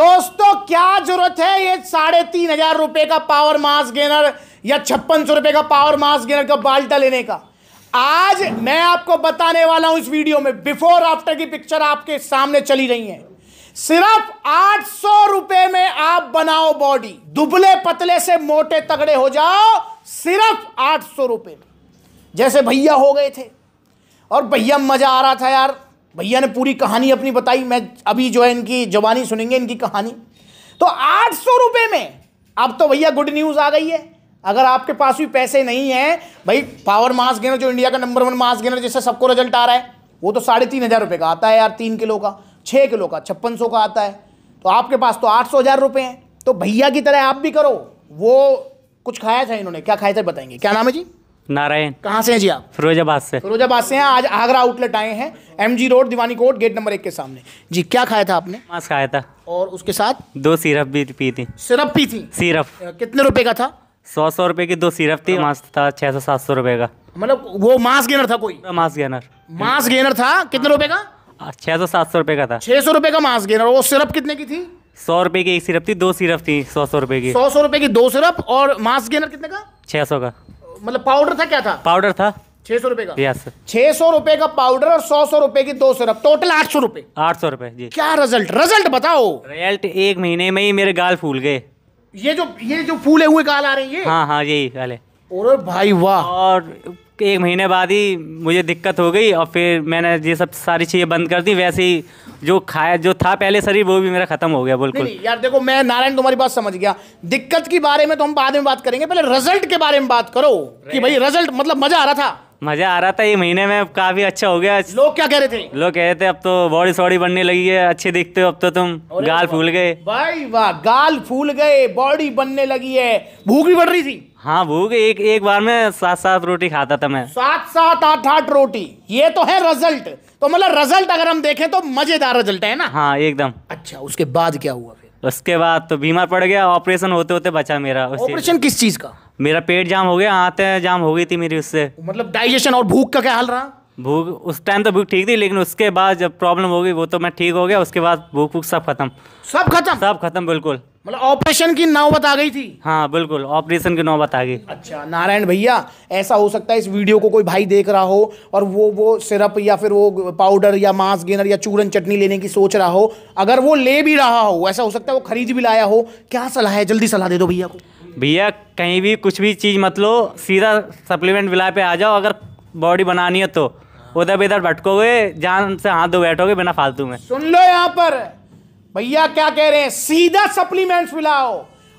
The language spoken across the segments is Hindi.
दोस्तों क्या जरूरत है ये साढ़े तीन हजार रुपए का पावर मास गेनर या छप्पन सौ रुपए का पावर मास गेनर का बाल्टा लेने का आज मैं आपको बताने वाला हूं इस वीडियो में बिफोर आफ्टर की पिक्चर आपके सामने चली रही है सिर्फ आठ सौ रुपए में आप बनाओ बॉडी दुबले पतले से मोटे तगड़े हो जाओ सिर्फ आठ सौ रुपए में जैसे भैया हो गए थे और भैया मजा आ रहा था यार भैया ने पूरी कहानी अपनी बताई मैं अभी जो है इनकी जवानी सुनेंगे इनकी कहानी तो आठ सौ रुपये में अब तो भैया गुड न्यूज़ आ गई है अगर आपके पास भी पैसे नहीं है भाई पावर मास गेनर जो इंडिया का नंबर वन मास गेनर जिससे सबको रिजल्ट आ रहा है वो तो साढ़े तीन हज़ार रुपये का आता है यार तीन किलो का छः किलो का छप्पन सौ का आता है तो आपके पास तो आठ सौ हज़ार रुपये हैं तो भैया की तरह आप भी करो वो कुछ खाया था इन्होंने क्या खाया था बताएंगे क्या नाम है जी नारायण कहाँ से हैं जी आप फिरोजाबाद से फिरोजाबाद से हैं आज आगरा आउटलेट आए हैं एम जी रोड दीवानी कोट गेट नंबर एक के सामने जी क्या खाया था आपने मांस खाया था और उसके साथ दो सिरप भी पी थी सिरप पी थी सिरप कितने रुपए का था सौ सौ रुपए की दो सिरप थी मांस था छह सौ सात सौ रुपए का मतलब वो मांस गेनर था कोई हाँ, मांस गेनर मांस गेनर था कितने रुपए का हाँ, छह सौ सात सौ रुपए का था छह सौ रुपए का मांस गेनर वो सिरप कितने की थी सौ रुपए की एक सिरप थी दो सिरप थी सौ सौ रुपए की सौ सौ रुपए की दो सिरप और मांस गेनर कितने का छह सौ का मतलब पाउडर था क्या था पाउडर था छह सौ रुपए का यस छह सौ रुपए का पाउडर और सौ सौ रुपए की दो सिरप टोटल आठ सौ रुपए आठ सौ रुपए जी क्या रिजल्ट रिजल्ट बताओ रिजल्ट एक महीने में ही मेरे गाल फूल गए ये जो ये जो फूले हुए गाल आ रहे हैं ये हाँ हाँ यही गाल है और भाई वाह और एक महीने बाद ही मुझे दिक्कत हो गई और फिर मैंने ये सब सारी चीज़ें बंद कर दी वैसे ही जो खाया जो था पहले शरीर वो भी मेरा खत्म हो गया बिल्कुल यार देखो मैं नारायण तुम्हारी बात समझ गया दिक्कत के बारे में तो हम बाद में बात करेंगे पहले रिजल्ट के बारे में बात करो कि भाई रिजल्ट मतलब मजा आ रहा था मजा आ रहा था ये महीने में काफी अच्छा हो गया लोग क्या कह रहे थे लोग कह रहे थे अब तो बॉडी सॉडी बनने लगी है अच्छे दिखते हो अब तो तुम गाल फूल गए भाई वाह गाल फूल गए बॉडी बनने लगी है भूख भी बढ़ रही थी हाँ भूख एक एक बार में सात सात रोटी खाता था मैं सात सात आठ आठ रोटी ये तो है रिजल्ट तो मतलब रिजल्ट अगर हम देखें तो मजेदार रिजल्ट है ना हाँ एकदम अच्छा उसके बाद क्या हुआ फिर उसके बाद तो बीमार पड़ गया ऑपरेशन होते होते बचा मेरा ऑपरेशन किस चीज का मेरा पेट जाम हो गया आते जाम हो गई थी मेरी उससे मतलब डाइजेशन और भूख का क्या हाल रहा भूख उस टाइम तो भूख ठीक थी लेकिन उसके बाद जब प्रॉब्लम हो गई वो तो मैं ठीक हो गया उसके बाद भूख भूख सब खत्म सब खत्म सब खत्म बिल्कुल मतलब ऑपरेशन की नौबत आ गई थी हाँ बिल्कुल ऑपरेशन की नौबत आ गई अच्छा नारायण भैया ऐसा हो सकता है इस वीडियो को कोई भाई देख रहा हो और वो वो सिरप या फिर वो पाउडर या मांस गेनर या चूरन चटनी लेने की सोच रहा हो अगर वो ले भी रहा हो ऐसा हो सकता है वो खरीद भी लाया हो क्या सलाह है जल्दी सलाह दे दो भैया को भैया कहीं भी कुछ भी चीज़ मत लो सीधा सप्लीमेंट विला पे आ जाओ अगर बॉडी बनानी है तो उधर इधर भटकोगे जान से हाथ धो बैठोगे बिना फालतू में सुन लो यहाँ पर भैया क्या कह रहे हैं सीधा सप्लीमेंट्स मिलाओ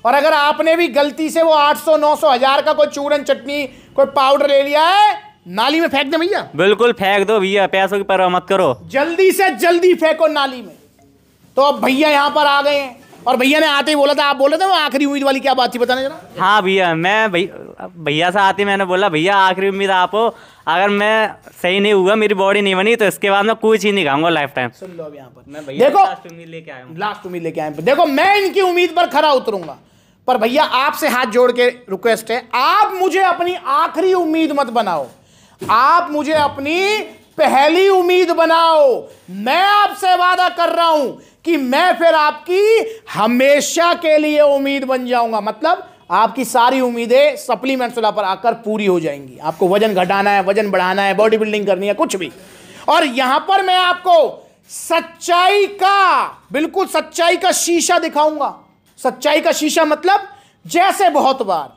और अगर आपने भी गलती से वो 800 900 हजार का कोई चूरन चटनी कोई पाउडर ले लिया है नाली में फेंक दे भैया बिल्कुल फेंक दो भैया पैसों की परवाह मत करो जल्दी से जल्दी फेंको नाली में तो अब भैया यहाँ पर आ गए हैं और भैया ने आते ही बोला था आप बोल रहे थे आखिरी उम्मीद वाली क्या बात थी बताने जरा हाँ भैया मैं भैया से आते मैंने बोला भैया आखिरी उम्मीद आप हो अगर मैं सही नहीं हुआ मेरी बॉडी नहीं बनी तो इसके बाद मैं कुछ ही नहीं खाऊंगा लाइफ टाइम सुन लो यहाँ पर देखो लास्ट उम्मीद लेके आया लास्ट उम्मीद लेके आया देखो मैं इनकी उम्मीद पर खरा उतरूंगा पर भैया आपसे हाथ जोड़ के रिक्वेस्ट है आप मुझे अपनी आखिरी उम्मीद मत बनाओ आप मुझे अपनी पहली उम्मीद बनाओ मैं आपसे वादा कर रहा हूं कि मैं फिर आपकी हमेशा के लिए उम्मीद बन जाऊंगा मतलब आपकी सारी उम्मीदें सप्लीमेंट सुला पर आकर पूरी हो जाएंगी आपको वजन घटाना है वजन बढ़ाना है बॉडी बिल्डिंग करनी है कुछ भी और यहां पर मैं आपको सच्चाई का बिल्कुल सच्चाई का शीशा दिखाऊंगा सच्चाई का शीशा मतलब जैसे बहुत बार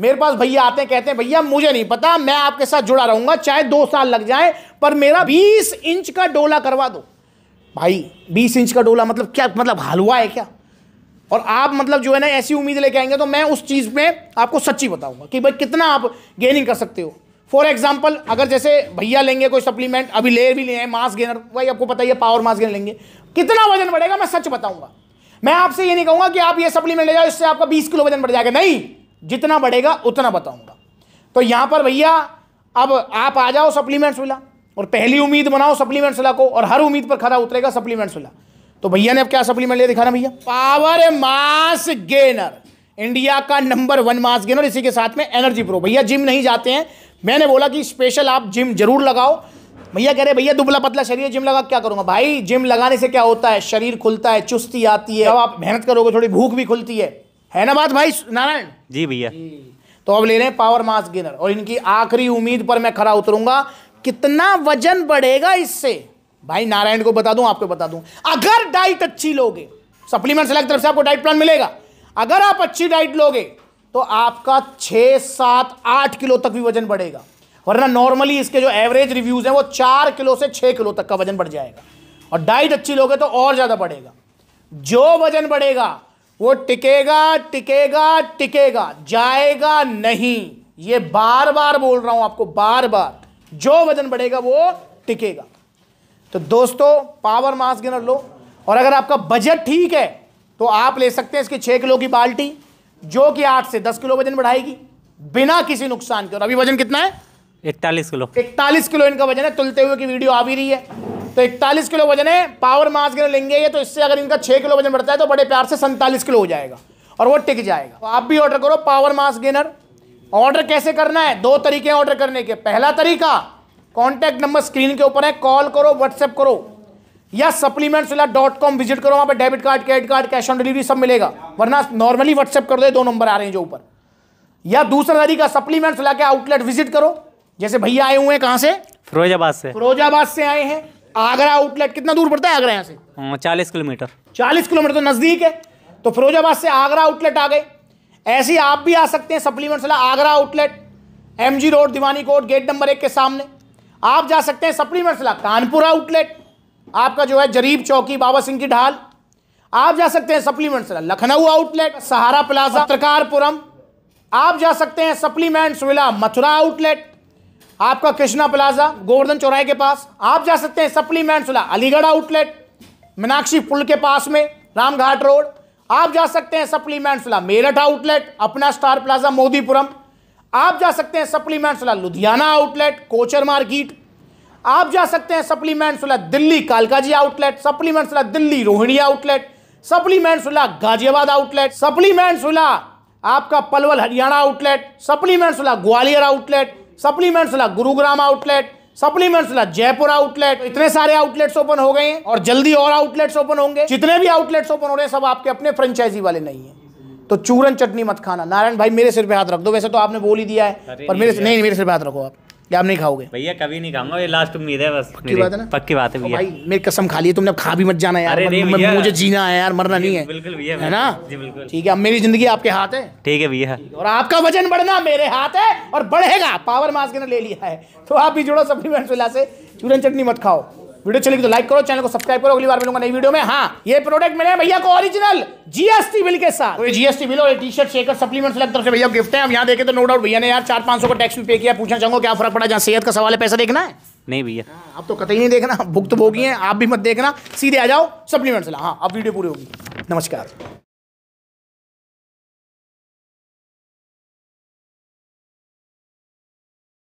मेरे पास भैया आते हैं कहते हैं भैया मुझे नहीं पता मैं आपके साथ जुड़ा रहूंगा चाहे दो साल लग जाए पर मेरा बीस इंच का डोला करवा दो भाई बीस इंच का डोला मतलब क्या मतलब हलवा है क्या और आप मतलब जो है ना ऐसी उम्मीद लेके आएंगे तो मैं उस चीज़ में आपको सच्ची बताऊंगा कि भाई कितना आप गेनिंग कर सकते हो फॉर एग्जाम्पल अगर जैसे भैया लेंगे कोई सप्लीमेंट अभी ले भी लिए मास गेनर भाई आपको पता ही है पावर मास गेनर लेंगे कितना वजन बढ़ेगा मैं सच बताऊंगा मैं आपसे ये नहीं कहूंगा कि आप ये सप्लीमेंट ले जाओ इससे आपका बीस किलो वजन बढ़ जाएगा नहीं जितना बढ़ेगा उतना बताऊंगा तो यहाँ पर भैया अब आप आ जाओ सप्लीमेंट्स मिला और पहली उम्मीद बनाओ सप्लीमेंट सुला को और हर उम्मीद पर खरा उतरेगा सप्लीमेंट सुला तो भैया ने अब क्या सप्लीमेंट लिया दिखाना भैया पावर मास गेनर इंडिया का नंबर वन मास गेनर इसी के साथ में एनर्जी प्रो भैया जिम नहीं जाते हैं मैंने बोला कि स्पेशल आप जिम जरूर लगाओ भैया कह रहे भैया दुबला पतला शरीर जिम लगा क्या करूंगा भाई जिम लगाने से क्या होता है शरीर खुलता है चुस्ती आती है अब आप मेहनत करोगे थोड़ी भूख भी खुलती है है ना बात भाई नारायण जी भैया तो अब ले रहे हैं पावर मास गेनर और इनकी आखिरी उम्मीद पर मैं खरा उतरूंगा कितना वजन बढ़ेगा इससे भाई नारायण को बता दूं आपको बता दूं अगर डाइट अच्छी लोगे सप्लीमेंट अलग तरफ से आपको डाइट प्लान मिलेगा अगर आप अच्छी डाइट लोगे तो आपका छः सात आठ किलो तक भी वजन बढ़ेगा वरना नॉर्मली इसके जो एवरेज रिव्यूज़ हैं वो चार किलो से छः किलो तक का वजन बढ़ जाएगा और डाइट अच्छी लोगे तो और ज़्यादा बढ़ेगा जो वजन बढ़ेगा वो टिकेगा टिकेगा टिकेगा जाएगा नहीं ये बार बार बोल रहा हूं आपको बार बार जो वजन बढ़ेगा वो टिकेगा तो दोस्तों पावर मास गिनर लो और अगर आपका बजट ठीक है तो आप ले सकते हैं इसके छह किलो की बाल्टी जो कि आठ से दस किलो वजन बढ़ाएगी बिना किसी नुकसान के और अभी वजन कितना है इकतालीस किलो इकतालीस किलो इनका वजन है तुलते हुए की वीडियो आ भी रही है तो इकतालीस किलो वजन है पावर मास गिनर लेंगे ये तो इससे अगर इनका छह किलो वजन बढ़ता है तो बड़े प्यार से सैंतालीस किलो हो जाएगा और वो टिक जाएगा तो आप भी ऑर्डर करो पावर मास गिनर ऑर्डर कैसे करना है दो तरीके हैं ऑर्डर करने के पहला तरीका कॉन्टैक्ट नंबर स्क्रीन के ऊपर है कॉल करो व्हाट्सएप करो या सप्लीमेंट्स डॉट कॉम विजिट करो वहां पर debit card credit card cash on delivery सब मिलेगा वरना नॉर्मली व्हाट्सएप कर दो दो नंबर आ रहे हैं जो ऊपर या दूसरा तरीका सप्लीमेंट्स ला के आउटलेट विजिट करो जैसे भैया आए हुए हैं कहां से फिरोजाबाद से फिरोजाबाद से आए हैं आगरा आउटलेट कितना दूर पड़ता है आगरा यहाँ से हाँ, चालीस किलोमीटर चालीस किलोमीटर तो नजदीक है तो फिरोजाबाद से आगरा आउटलेट आ गए ऐसी आप भी आ सकते हैं सप्लीमेंट वाला Agra outlet M G road दीवानी कोट गेट नंबर एक के सामने आप जा सकते हैं सप्लीमेंट्स वाला कानपुर आउटलेट आपका जो है जरीब चौकी बाबा सिंह की ढाल आप जा सकते हैं सप्लीमेंट वाला लखनऊ आउटलेट सहारा प्लाजा पत्रकारपुरम आप जा सकते हैं सप्लीमेंट्स वाला मथुरा आउटलेट आपका कृष्णा प्लाजा गोवर्धन चौराहे के पास आप जा सकते हैं सप्लीमेंट्स वाला अलीगढ़ आउटलेट मीनाक्षी पुल के पास में रामघाट रोड आप जा सकते हैं सप्लीमेंट्स ला मेरठ आउटलेट अपना स्टार प्लाजा मोदीपुरम आप जा सकते हैं सप्लीमेंट्स ला लुधियाना आउटलेट कोचर मार्केट आप जा सकते हैं सप्लीमेंट्स ला दिल्ली कालकाजी आउटलेट सप्लीमेंट्स ला दिल्ली रोहिणी आउटलेट सप्लीमेंट्स ला गाजियाबाद आउटलेट सप्लीमेंट्स ला आपका पलवल हरियाणा आउटलेट सप्लीमेंट्स ला ग्वालियर आउटलेट सप्लीमेंट्स ला गुरुग्राम आउटलेट सप्लीमेंट्स ला जयपुर आउटलेट इतने सारे आउटलेट्स ओपन हो गए हैं और जल्दी और आउटलेट्स ओपन होंगे जितने भी आउटलेट्स ओपन हो रहे हैं सब आपके अपने फ्रेंचाइजी वाले नहीं है तो चूरन चटनी मत खाना नारायण भाई मेरे सिर पे हाथ रख दो वैसे तो आपने बोल ही दिया है पर मेरे नहीं मेरे सिर पे हाथ रखो आप या आप नहीं खाओगे भैया कभी नहीं खाऊंगा ये लास्ट उम्मीद है बस पक्की बात है ना पक्की बात है भैया भाई मेरी कसम खा ली तुमने अब खा भी मत जाना यार मुझे जीना है यार मरना नहीं है बिल्कुल भैया है ना जी बिल्कुल ठीक है अब मेरी जिंदगी आपके हाथ है ठीक है भैया और आपका वजन बढ़ना मेरे हाथ है और बढ़ेगा पावर मास्क ने ले लिया है तो आप भी जुड़ो सप्लीमेंट से चूरन चटनी मत खाओ वीडियो चली तो लाइक करो चैनल को सब्सक्राइब करो अगली बार मिलूंगा नई वीडियो में हाँ ये प्रोडक्ट मिले भैया को ओरिजिनल जीएसटी बिल के साथ जीएसटी बिल और टी शर्ट शेकर सप्लीमेंट लगता है से भैया गिफ्ट है हम यहाँ देखे तो नो डाउट भैया ने यार चार पांच सौ का टैक्स भी पे किया पूछना चाहूंगा क्या फर्क पड़ा जहाँ सेहत का सवाल है पैसा देखना है नहीं भैया हाँ, आप तो कतई नहीं देखना भुक्त भोगी है आप भी मत देखना सीधे आ जाओ सप्लीमेंट्स ला हाँ अब वीडियो पूरी होगी नमस्कार